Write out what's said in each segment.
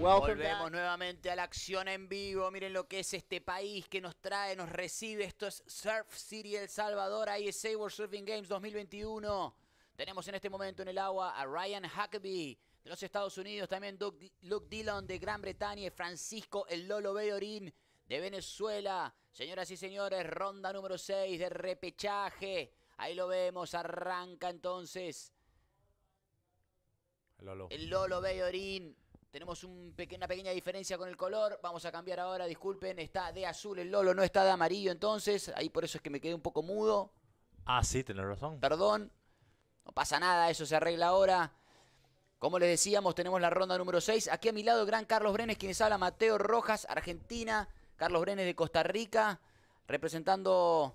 Volvemos nuevamente a la acción en vivo. Miren lo que es este país que nos trae, nos recibe. Esto es Surf City El Salvador, ahí es World Surfing Games 2021. Tenemos en este momento en el agua a Ryan Huckabee de los Estados Unidos, también Luke Dillon de Gran Bretaña y Francisco El Lolo Bellorín de Venezuela. Señoras y señores, ronda número 6 de repechaje. Ahí lo vemos, arranca entonces. El Lolo. El tenemos una pequeña diferencia con el color. Vamos a cambiar ahora, disculpen. Está de azul el Lolo, no está de amarillo entonces. Ahí por eso es que me quedé un poco mudo. Ah, sí, tenés razón. Perdón. No pasa nada, eso se arregla ahora. Como les decíamos, tenemos la ronda número 6. Aquí a mi lado, el gran Carlos Brenes, quienes habla Mateo Rojas, Argentina. Carlos Brenes de Costa Rica, representando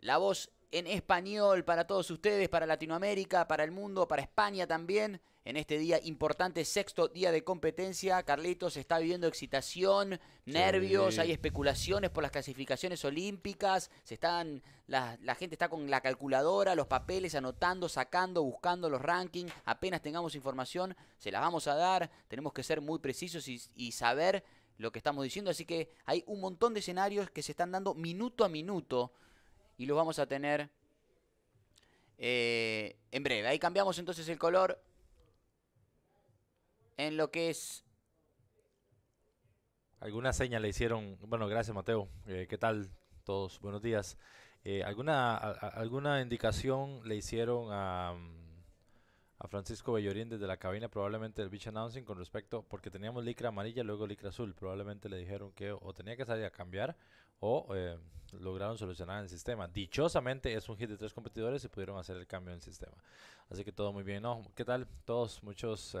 la voz en español para todos ustedes, para Latinoamérica, para el mundo, para España también en este día importante, sexto día de competencia. Carlitos, está viviendo excitación, nervios, hay especulaciones por las clasificaciones olímpicas, se están, la, gente está con la calculadora, los papeles, anotando, sacando, buscando los rankings. Apenas tengamos información, se las vamos a dar. Tenemos que ser muy precisos y, saber lo que estamos diciendo. Así que hay un montón de escenarios que se están dando minuto a minuto y los vamos a tener eh, en breve. Ahí cambiamos entonces el color en lo que es... ¿Alguna seña le hicieron? Bueno, gracias Mateo. Eh, ¿Qué tal todos? Buenos días. Eh, ¿alguna, ¿Alguna indicación le hicieron mm, a, Francisco Bellorín desde la cabina, probablemente del Beach Announcing, con respecto, porque teníamos licra amarilla, luego licra azul. Probablemente le dijeron que o tenía que salir a cambiar o eh, lograron solucionar el sistema. Dichosamente es un hit de tres competidores y pudieron hacer el cambio en el sistema. Así que todo muy bien. No, ¿Qué tal? Todos, muchos.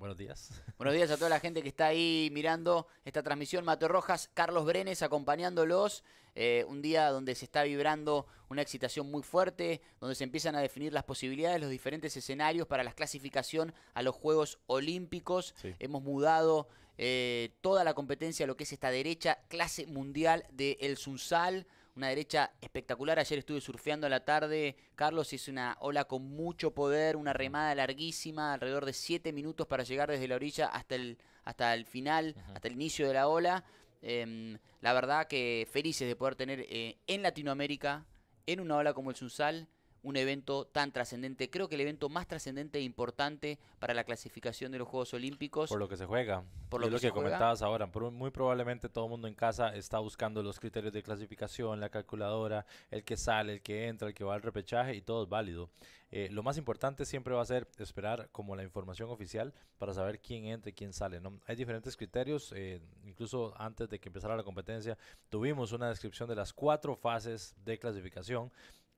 Buenos días. Buenos días a toda la gente que está ahí mirando esta transmisión. Mateo Rojas, Carlos Brenes acompañándolos. Eh, un día donde se está vibrando una excitación muy fuerte, donde se empiezan a definir las posibilidades, los diferentes escenarios para la clasificación a los Juegos Olímpicos. Hemos mudado eh, toda la competencia a lo que es esta derecha, clase mundial de El Sunsal. Una derecha espectacular. Ayer estuve surfeando a la tarde. Carlos hizo una ola con mucho poder, una remada larguísima, alrededor de 7 minutos para llegar desde la orilla hasta el, hasta el final, hasta el inicio de la ola. Em, la verdad que felices de poder tener eh, en Latinoamérica, en una ola como el Sunsal, un evento tan trascendente. Creo que el evento más trascendente e importante para la clasificación de los Juegos Olímpicos. Por lo que se juega. Por lo que, comentabas ahora. Muy probablemente todo el mundo en casa está buscando los criterios de clasificación, la calculadora, el que sale, el que entra, el que va al repechaje y todo es válido. Eh, lo más importante siempre va a ser esperar como la información oficial para saber quién entra y quién sale. ¿no? Hay diferentes criterios, eh, incluso antes de que empezara la competencia tuvimos una descripción de las cuatro fases de clasificación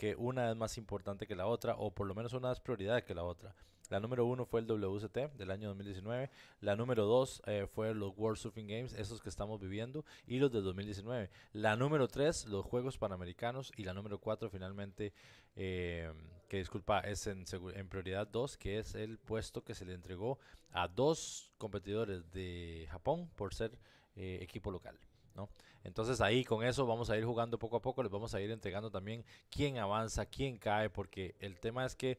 que una es más importante que la otra, o por lo menos una es prioridad que la otra. La número uno fue el WCT del año 2019, la número dos eh, fue los World Surfing Games, esos que estamos viviendo, y los del 2019. La número tres, los Juegos Panamericanos, y la número cuatro finalmente, eh, que disculpa, es en, prioridad dos, que es el puesto que se le entregó a dos competidores de Japón por ser eh, equipo local. Entonces ahí con eso vamos a ir jugando poco a poco, les vamos a ir entregando también quién avanza, quién cae, porque el tema es que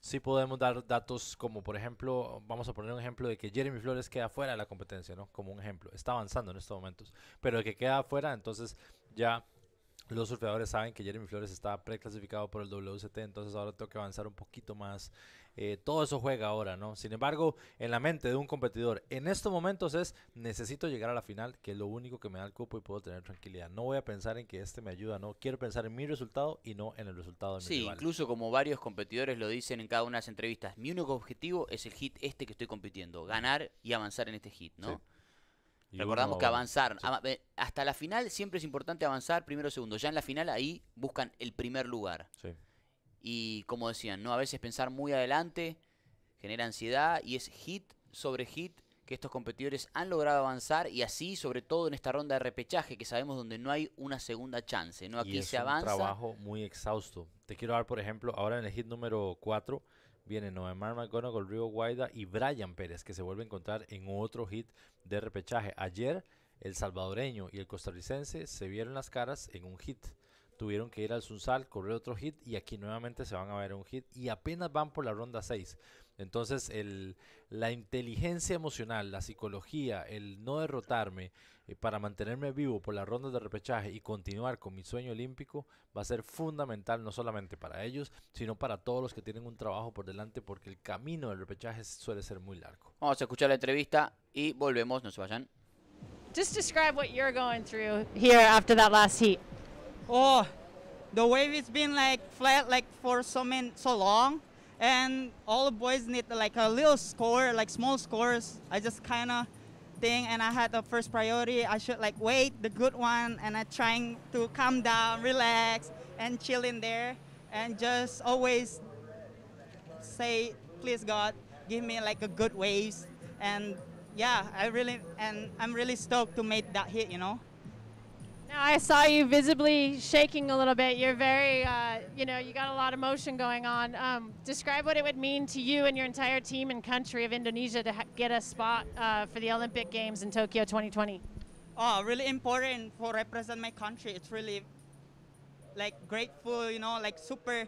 sí podemos dar datos como por ejemplo, vamos a poner un ejemplo de que Jeremy Flores queda fuera de la competencia, ¿no? Como un ejemplo, está avanzando en estos momentos, pero de que queda fuera, entonces ya los surfeadores saben que Jeremy Flores está preclasificado por el WCT, entonces ahora tengo que avanzar un poquito más. Eh, todo eso juega ahora, ¿no? Sin embargo, en la mente de un competidor, en estos momentos es necesito llegar a la final, que es lo único que me da el cupo y puedo tener tranquilidad. No voy a pensar en que este me ayuda, no. Quiero pensar en mi resultado y no en el resultado de mi Sí, incluso como varios competidores lo dicen en cada una de las entrevistas, mi único objetivo es el hit este que estoy compitiendo, ganar y avanzar en este hit, ¿no? Recordamos que avanzar, eh, hasta la final siempre es importante avanzar primero o segundo. Ya en la final ahí buscan el primer lugar. Y como decían, ¿no? A veces pensar muy adelante genera ansiedad y es hit sobre hit que estos competidores han logrado avanzar y así, sobre todo en esta ronda de repechaje, que sabemos donde no hay una segunda chance, ¿no? Aquí se avanza. un trabajo muy exhausto. Te quiero dar, por ejemplo, ahora en el hit número 4, Vienen Noemar McGonagall, Río Guaida y Brian Pérez, que se vuelve a encontrar en otro hit de repechaje. Ayer, el salvadoreño y el costarricense se vieron las caras en un hit. Tuvieron que ir al Sunsal, correr otro hit y aquí nuevamente se van a ver un hit y apenas van por la ronda 6. Entonces, la inteligencia emocional, la psicología, el no derrotarme eh, para mantenerme vivo por las rondas de repechaje y continuar con mi sueño olímpico va a ser fundamental no solamente para ellos, sino para todos los que tienen un trabajo por delante porque el camino del repechaje suele ser muy largo. Vamos a escuchar la entrevista y volvemos, no se vayan. Just describe what you're going through here after that last heat. Oh, the wave has been like flat like for so, so long. and all the boys need like a little score, like small scores. I just kind of thing, and I had the first priority. I should like wait the good one, and I trying to calm down, relax, and chill in there, and just always say, please God, give me like a good waves, and yeah, I really and I'm really stoked to make that hit, you know. I saw you visibly shaking a little bit. You're very, uh, you know, you got a lot of motion going on. Um, describe what it would mean to you and your entire team and country of Indonesia to get a spot uh, for the Olympic Games in Tokyo 2020. Oh, really important for represent my country. It's really like grateful, you know, like super.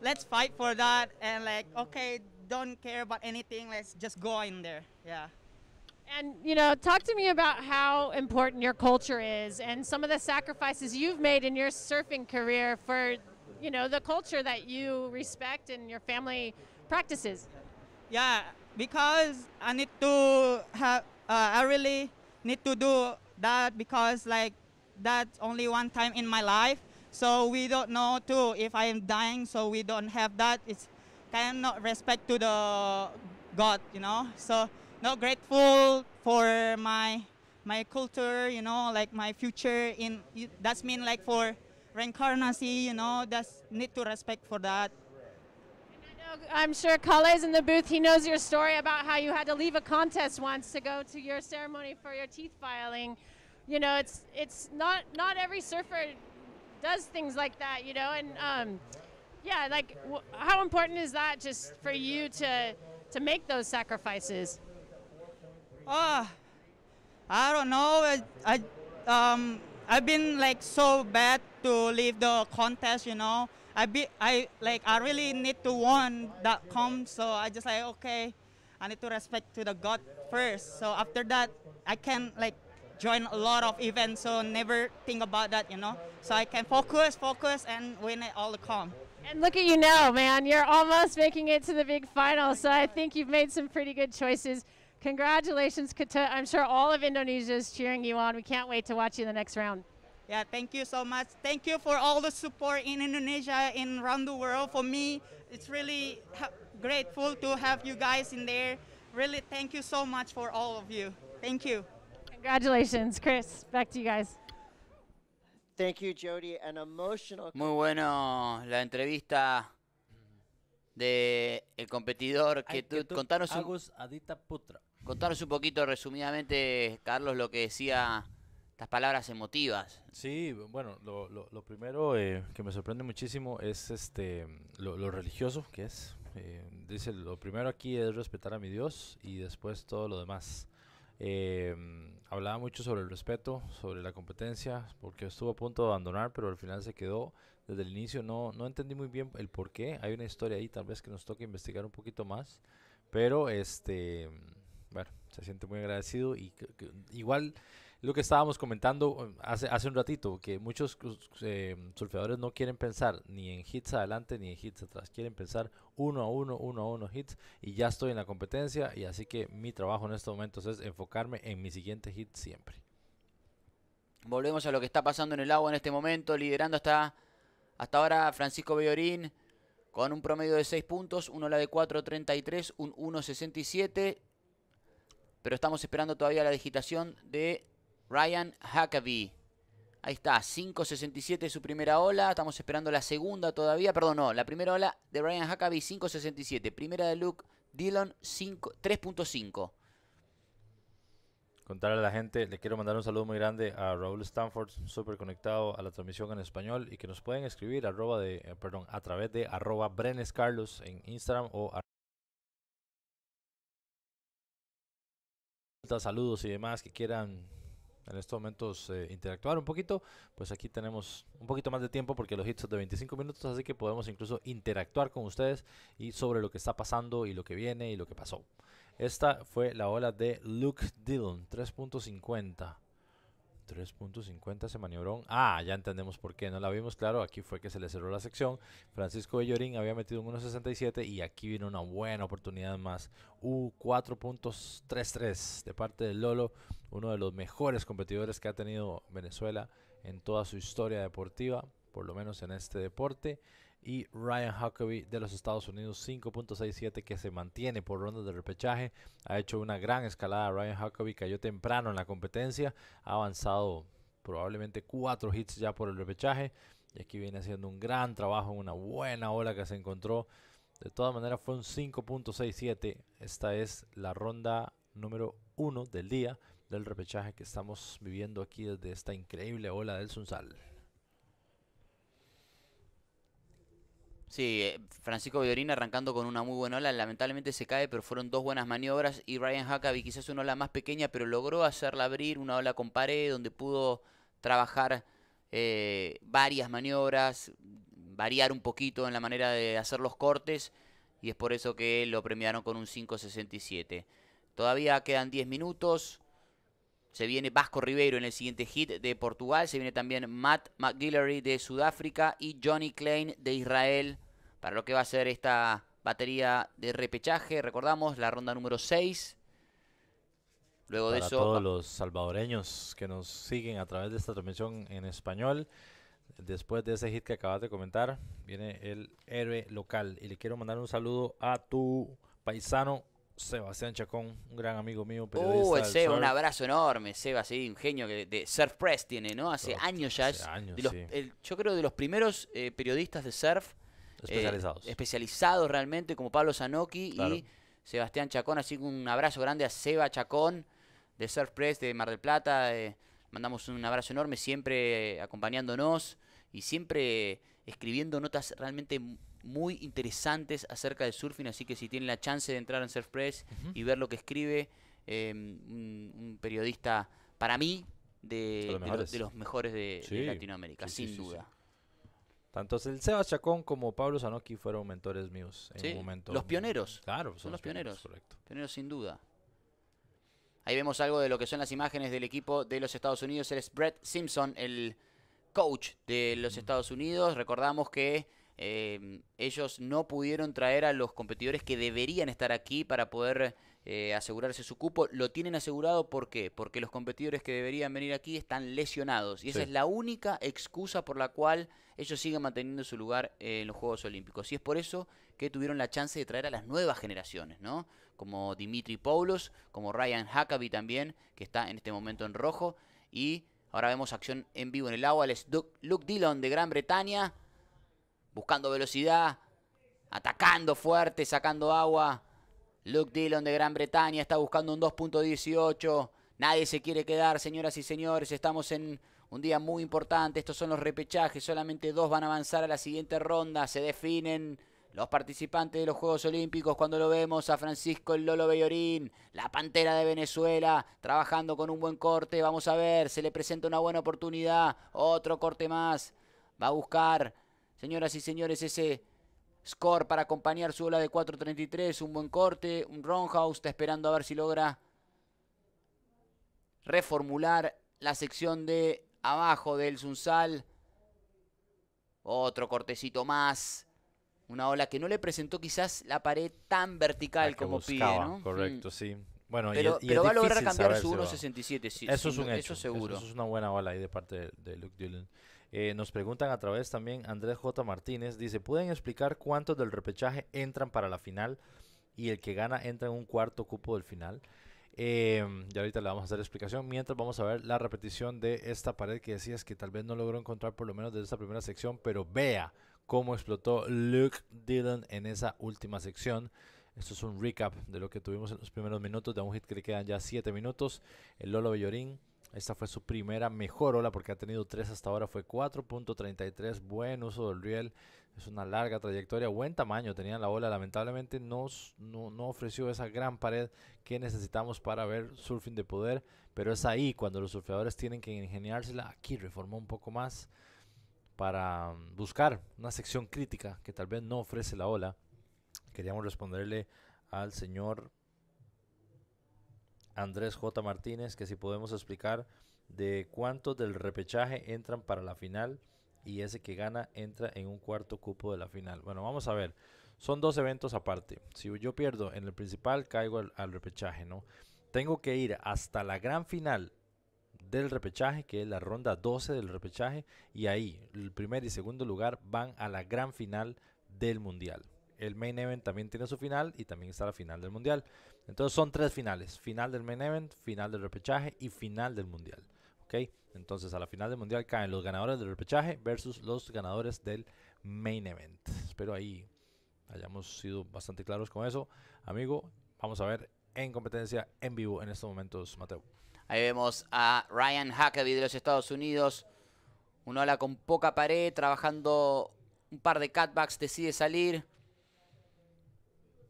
Let's fight for that and like okay, don't care about anything. Let's just go in there. Yeah. And, you know, talk to me about how important your culture is and some of the sacrifices you've made in your surfing career for, you know, the culture that you respect and your family practices. Yeah, because I need to have, uh, I really need to do that because, like, that's only one time in my life. So we don't know too if I am dying, so we don't have that. It's kind of not respect to the God, you know. So no grateful for my my culture you know like my future in that's mean like for reincarnation, you know that's need to respect for that I'm sure is in the booth. He knows your story about how you had to leave a contest once to go to your ceremony for your teeth filing. You know, it's it's not not every surfer does things like that. You know, and um, yeah, like how important is that just for you to to make those sacrifices? Ah, I don't know. I, I um I've been like so bad to leave the contest, you know. I be I like I really need to won that come, so I just like okay, I need to respect to the God first. So after that, I can like join a lot of events, so never think about that, you know. So I can focus, focus, and win it all the come. And look at you now, man. You're almost making it to the big final, so I think you've made some pretty good choices. Congratulations, Kata. I'm sure all of Indonesia is cheering you on. We can't wait to watch you in the next round. Yeah, thank you so much. Thank you for all the support in Indonesia and around the world. For me, it's really grateful to have you guys in there. Really, thank you so much for all of you. Thank you. Congratulations, Chris. Back to you guys. Thank you, Jody. An emotional Muy bueno la entrevista de el competidor que tú contanos Agus Adita Putra. Contaros un poquito resumidamente, Carlos, lo que decía estas palabras emotivas. Sí, bueno, lo, primero eh, que me sorprende muchísimo es este lo, religioso que es. Eh, dice, lo primero aquí es respetar a mi Dios y después todo lo demás. Em, hablaba mucho sobre el respeto, sobre la competencia, porque estuvo a punto de abandonar, pero al final se quedó. Desde el inicio no, no entendí muy bien el por qué. Hay una historia ahí tal vez que nos toque investigar un poquito más. Pero este bueno, se siente muy agradecido y igual lo que estábamos comentando um, hace, hace un ratito, que muchos eh, surfeadores no quieren pensar ni en hits adelante ni en hits atrás, quieren pensar uno a uno, uno a uno hits y ya estoy en la competencia y así que mi trabajo en estos momentos es enfocarme en mi siguiente hit siempre. Volvemos a lo que está pasando en el agua en este momento, liderando hasta, hasta ahora Francisco Bellorín con un promedio de 6 puntos, Uno la de 4.33, un 1.67 pero estamos esperando todavía la digitación de Ryan Huckabee. Ahí está, 5.67 su primera ola. Estamos esperando la segunda todavía. Perdón, no, la primera ola de Ryan Huckabee, 5.67. Primera de Luke Dillon, 3.5. Contarle a la gente, le quiero mandar un saludo muy grande a Raúl Stanford, súper conectado a la transmisión en español y que nos pueden escribir eh, perdón, a través de arroba Brenes Carlos en Instagram o saludos y demás que quieran en estos momentos eh, interactuar un poquito, pues aquí tenemos un poquito más de tiempo porque los hits son de 25 minutos, así que podemos incluso interactuar con ustedes y sobre lo que está pasando y lo que viene y lo que pasó. Esta fue la ola de Luke Dillon, 3.50. 3.50 se maniobró. Ah, ya entendemos por qué. No la vimos, claro. Aquí fue que se le cerró la sección. Francisco Bellorín había metido un 1.67 y aquí vino una buena oportunidad más. U4.33 de parte de Lolo, uno de los mejores competidores que ha tenido Venezuela en toda su historia deportiva, por lo menos en este deporte y Ryan Huckabee de los Estados Unidos 5.67 que se mantiene por rondas de repechaje. Ha hecho una gran escalada. Ryan Huckabee cayó temprano en la competencia, ha avanzado probablemente cuatro hits ya por el repechaje y aquí viene haciendo un gran trabajo en una buena ola que se encontró. De todas maneras fue un 5.67. Esta es la ronda número uno del día del repechaje que estamos viviendo aquí desde esta increíble ola del Sunsal. Sí, eh, Francisco Viorina arrancando con una muy buena ola, lamentablemente se cae, pero fueron dos buenas maniobras y Ryan Huckabee quizás una ola más pequeña, pero logró hacerla abrir, una ola con pared donde pudo trabajar eh, varias maniobras, variar un poquito en la manera de hacer los cortes y es por eso que lo premiaron con un 5.67. Todavía quedan 10 minutos. Se viene Vasco Ribeiro en el siguiente hit de Portugal. Se viene también Matt McGillery de Sudáfrica y Johnny Klein de Israel. Para lo que va a ser esta batería de repechaje, recordamos, la ronda número 6. Luego de eso. todos los salvadoreños que nos siguen a través de esta transmisión en español. Después de ese hit que acabas de comentar, viene el héroe local. Y le quiero mandar un saludo a tu paisano Sebastián Chacón, un gran amigo mío. Uh, periodista uh, un abrazo enorme, Seba, sí, un genio que de surf press tiene, ¿no? Hace años ya yo creo de los primeros eh, periodistas de surf. Eh, especializados. realmente, como Pablo Zanocchi y Sebastián Chacón. Así que un abrazo grande a Seba Chacón de Surf Press de Mar del Plata. Eh, mandamos un abrazo enorme, siempre acompañándonos y siempre escribiendo notas realmente muy interesantes acerca del surfing, así que si tienen la chance de entrar en Surfpress y ver lo que escribe eh, un, periodista, para mí, de, los mejores de, Latinoamérica, sin duda. Tanto el Chacón como Pablo Zanocchi fueron mentores míos en un momento. Los pioneros. Claro, son, los pioneros. Correcto. Pioneros sin duda. Ahí vemos algo de lo que son las imágenes del equipo de los Estados Unidos. Él es Brett Simpson, el coach de los Estados Unidos. Recordamos que Em, ellos no pudieron traer a los competidores que deberían estar aquí para poder eh, asegurarse su cupo. Lo tienen asegurado ¿por qué? Porque los competidores que deberían venir aquí están lesionados. Y esa es la única excusa por la cual ellos siguen manteniendo su lugar en los Juegos Olímpicos. Y es por eso que tuvieron la chance de traer a las nuevas generaciones, ¿no? Como Dimitri Paulos, como Ryan Huckabee también, que está en este momento en rojo. Y ahora vemos acción en vivo en el agua. Luke Dillon de Gran Bretaña buscando velocidad, atacando fuerte, sacando agua. Luke Dillon de Gran Bretaña está buscando un 2.18. Nadie se quiere quedar, señoras y señores. Estamos en un día muy importante. Estos son los repechajes. Solamente dos van a avanzar a la siguiente ronda. Se definen los participantes de los Juegos Olímpicos cuando lo vemos a Francisco el Lolo Bellorín, la Pantera de Venezuela, trabajando con un buen corte. Vamos a ver, se le presenta una buena oportunidad. Otro corte más. Va a buscar Señoras y señores, ese score para acompañar su ola de 4.33, un buen corte, un Ronhaus está esperando a ver si logra reformular la sección de abajo del Sunsal. Otro cortecito más. Una ola que no le presentó quizás la pared tan vertical como pide, ¿no? Correcto, sí. Mm. Bueno, pero, y, va a lograr cambiar su 1.67, sí. Eso es un hecho, seguro. es una buena ola ahí de parte de, de Luke Dillon. Eh, nos preguntan a través también Andrés J. Martínez, dice, ¿pueden explicar cuántos del repechaje entran para la final y el que gana entra en un cuarto cupo del final? Eh, y ahorita le vamos a hacer explicación. Mientras vamos a ver la repetición de esta pared que decías que tal vez no logró encontrar por lo menos desde esta primera sección, pero vea cómo explotó Luke Dillon en esa última sección. Esto es un recap de lo que tuvimos en los primeros minutos de un hit que le quedan ya 7 minutos. El Lolo Bellorín esta fue su primera mejor ola porque ha tenido tres hasta ahora, fue 4.33, buen uso del riel, es una larga trayectoria, buen tamaño Tenían la ola, lamentablemente no, no, ofreció esa gran pared que necesitamos para ver surfing de poder, pero es ahí cuando los surfeadores tienen que ingeniársela, aquí reformó un poco más para um, buscar una sección crítica que tal vez no ofrece la ola. Queríamos responderle al señor Andrés J. Martínez que si podemos explicar de cuántos del repechaje entran para la final y ese que gana entra en un cuarto cupo de la final. Bueno, vamos a ver. Son dos eventos aparte. Si yo pierdo en el principal, caigo al, repechaje, ¿no? Tengo que ir hasta la gran final del repechaje, que es la ronda 12 del repechaje, y ahí el primer y segundo lugar van a la gran final del mundial el main event también tiene su final y también está la final del mundial. Entonces son tres finales, final del main event, final del repechaje y final del mundial. ¿ok? Entonces a la final del mundial caen los ganadores del repechaje versus los ganadores del main event. Espero ahí hayamos sido bastante claros con eso. Amigo, vamos a ver en competencia en vivo en estos momentos, Mateo. Ahí vemos a Ryan Huckabee de los Estados Unidos. Un ola con poca pared, trabajando un par de cutbacks, decide salir.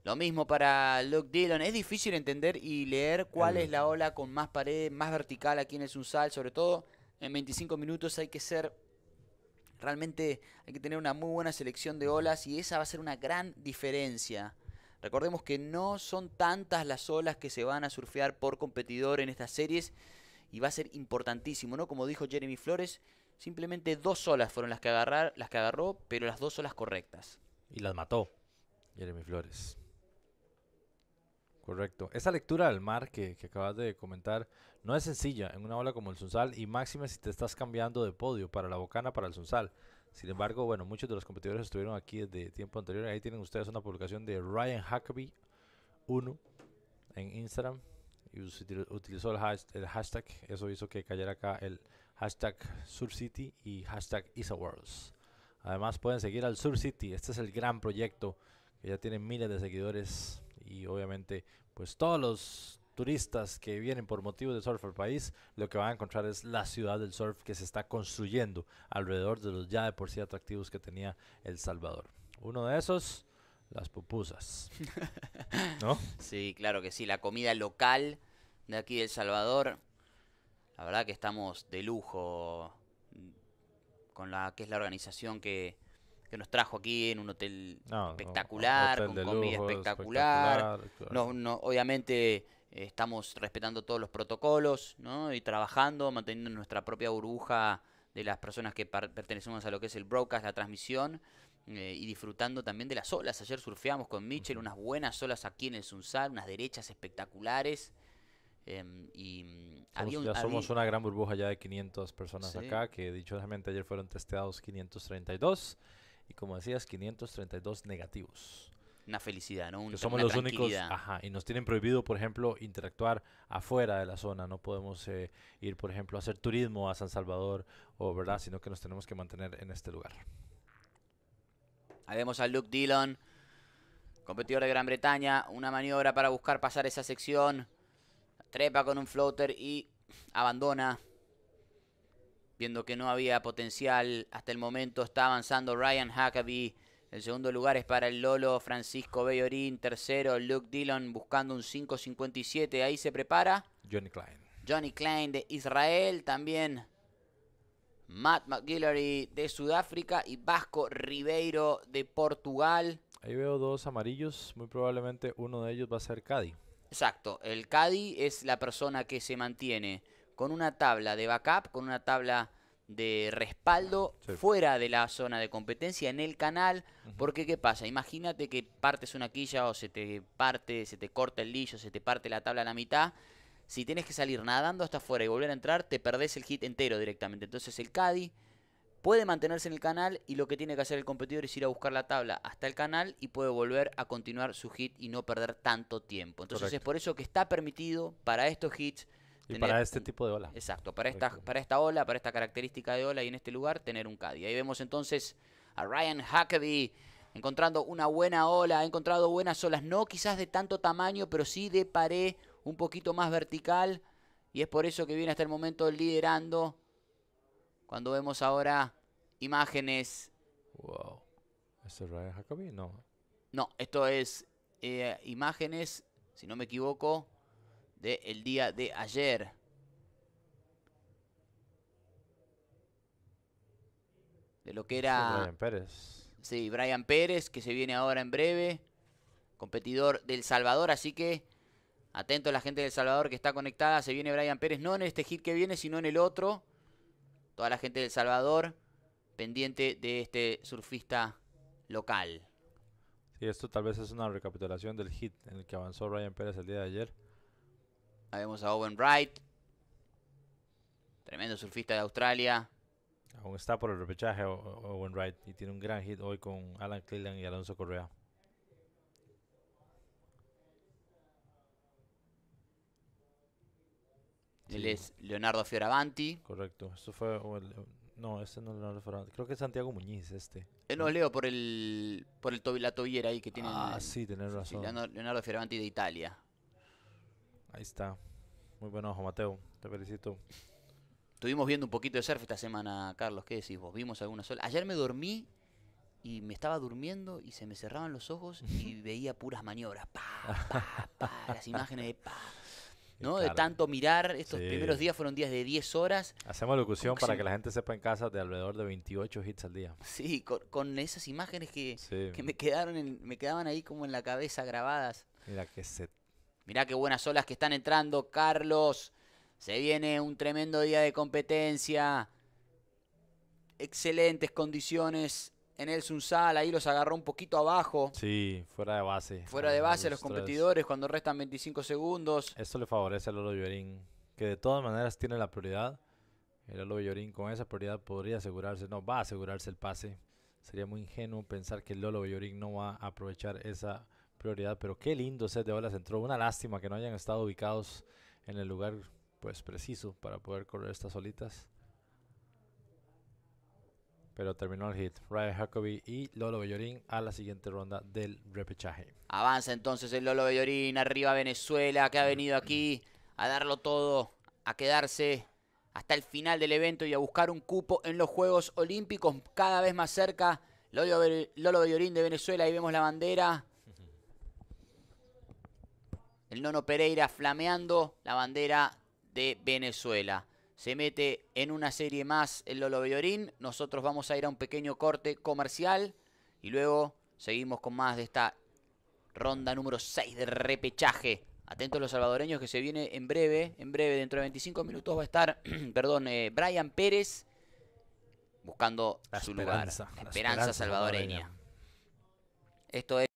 Lo mismo para Luke Dillon. Es difícil entender y leer cuál es la ola con más pared, más vertical aquí en el Sunsal. Sobre todo en 25 minutos hay que ser realmente, hay que tener una muy buena selección de olas y esa va a ser una gran diferencia. Recordemos que no son tantas las olas que se van a surfear por competidor en estas series y va a ser importantísimo, ¿no? Como dijo Jeremy Flores, simplemente dos olas fueron las que, agarrar, las que agarró, pero las dos olas correctas. Y las mató Jeremy Flores. Correcto. Esa lectura del mar que, acabas de comentar no es sencilla en una ola como el Sunsal y máxima si te estás cambiando de podio para la Bocana para el Sunsal. Sin embargo, bueno, muchos de los competidores estuvieron aquí desde tiempo anterior. Ahí tienen ustedes una publicación de Ryan Huckabee 1 en Instagram y utilizó el, hashtag. Eso hizo que cayera acá el hashtag SurCity y hashtag IsaWorlds. Además pueden seguir al SurCity. Este es el gran proyecto que ya tiene miles de seguidores y obviamente pues todos los turistas que vienen por motivo de surf al país, lo que van a encontrar es la ciudad del surf que se está construyendo alrededor de los ya de por sí atractivos que tenía El Salvador. Uno de esos, las pupusas. ¿No? Sí, claro que sí, la comida local de aquí de El Salvador. La verdad que estamos de lujo con la que es la organización que, que nos trajo aquí en un hotel espectacular, con comida espectacular. no, obviamente eh, estamos respetando todos los protocolos ¿no? y trabajando, manteniendo nuestra propia burbuja de las personas que pertenecemos a lo que es el broadcast, la transmisión, eh, y disfrutando también de las olas. Ayer surfeamos con Mitchell unas buenas olas aquí en el Sunsal, unas derechas espectaculares. Em, y mm, había ya somos una gran burbuja ya de 500 personas acá, que dichosamente ayer fueron testeados 532 y como decías, 532 negativos. Una felicidad, ¿no? somos los únicos. y nos tienen prohibido, por ejemplo, interactuar afuera de la zona. No podemos eh, ir, por ejemplo, a hacer turismo a San Salvador, o ¿verdad? Sino que nos tenemos que mantener en este lugar. Ahí vemos a Luke Dillon, competidor de Gran Bretaña. Una maniobra para buscar pasar esa sección. Trepa con un floater y abandona viendo que no había potencial hasta el momento. Está avanzando Ryan Huckabee. El segundo lugar es para el Lolo Francisco Bellorín. Tercero, Luke Dillon buscando un 5.57. Ahí se prepara. Johnny Klein. Johnny Klein de Israel. También Matt McGillery de Sudáfrica y Vasco Ribeiro de Portugal. Ahí veo dos amarillos. Muy probablemente uno de ellos va a ser Cadi. Exacto. El Cadi es la persona que se mantiene con una tabla de backup, con una tabla de respaldo fuera de la zona de competencia en el canal. Porque, ¿qué pasa? Imagínate que partes una quilla o se te parte, se te corta el lillo, se te parte la tabla a la mitad. Si tienes que salir nadando hasta afuera y volver a entrar, te perdés el hit entero directamente. Entonces el Cadi puede mantenerse en el canal y lo que tiene que hacer el competidor es ir a buscar la tabla hasta el canal y puede volver a continuar su hit y no perder tanto tiempo. Entonces es por eso que está permitido para estos hits y para este tipo de ola. Exacto, para esta, para esta ola, para esta característica de ola y en este lugar, tener un caddy. Ahí vemos entonces a Ryan Huckabee encontrando una buena ola, ha encontrado buenas olas, no quizás de tanto tamaño, pero sí de pared un poquito más vertical. Y es por eso que viene hasta el momento liderando. Cuando vemos ahora imágenes. Wow. ¿Es Ryan Huckabee? No. No, esto es eh, imágenes, si no me equivoco del día de ayer. De lo que era... Brian Pérez. Sí, Pérez, que se viene ahora en breve. Competidor del Salvador, así que... Atento a la gente del Salvador que está conectada. Se viene Brian Pérez, no en este hit que viene, sino en el otro. Toda la gente del Salvador pendiente de este surfista local. Sí, esto tal vez es una recapitulación del hit en el que avanzó Brian Pérez el día de ayer. Ahí vemos a Owen Wright. Tremendo surfista de Australia. Aún está por el repechaje Owen Wright y tiene un gran hit hoy con Alan Cleland y Alonso Correa. Él es Leonardo Fioravanti. Correcto. Eso fue. No, este no es Leonardo Fioravanti. Creo que es Santiago Muñiz este. Él eh, no leo por el por el la ahí que tiene. Ah, sí, tenés razón. Leonardo, Fioravanti de Italia. Ahí está. Muy buen ojo, Mateo. Te felicito. Estuvimos viendo un poquito de surf esta semana, Carlos. ¿Qué decís vos? Vimos alguna sola. Ayer me dormí y me estaba durmiendo y se me cerraban los ojos y veía puras maniobras. las imágenes de ¿no? De tanto mirar, estos primeros días fueron días de 10 horas. Hacemos locución para que, la gente sepa en casa de alrededor de 28 hits al día. Sí, con, esas imágenes que, me, quedaron me quedaban ahí como en la cabeza grabadas. Mira, que se Mirá qué buenas olas que están entrando, Carlos. Se viene un tremendo día de competencia. Excelentes condiciones en el Sunsal. Ahí los agarró un poquito abajo. Sí, fuera de base. Fuera eh, de base los, competidores cuando restan 25 segundos. Eso le favorece a Lolo Llorín, que de todas maneras tiene la prioridad. El Lolo Llorín con esa prioridad podría asegurarse, no, va a asegurarse el pase. Sería muy ingenuo pensar que el Lolo Llorín no va a aprovechar esa prioridad. Pero qué lindo set de olas entró. Una lástima que no hayan estado ubicados en el lugar pues preciso para poder correr estas solitas. Pero terminó el hit. Ryan Huckabee y Lolo Bellorín a la siguiente ronda del repechaje. Avanza entonces el Lolo Bellorín. Arriba Venezuela que ha venido aquí a darlo todo. A quedarse hasta el final del evento y a buscar un cupo en los Juegos Olímpicos cada vez más cerca. Lolo Bellorín de Venezuela. Ahí vemos la bandera. El nono Pereira flameando la bandera de Venezuela. Se mete en una serie más el Lolo Bellorín. Nosotros vamos a ir a un pequeño corte comercial y luego seguimos con más de esta ronda número 6 de repechaje. Atentos los salvadoreños que se viene en breve, en breve, dentro de 25 minutos va a estar, perdón, eh, Brian Pérez buscando su lugar. esperanza, salvadoreña. salvadoreña. Esto es...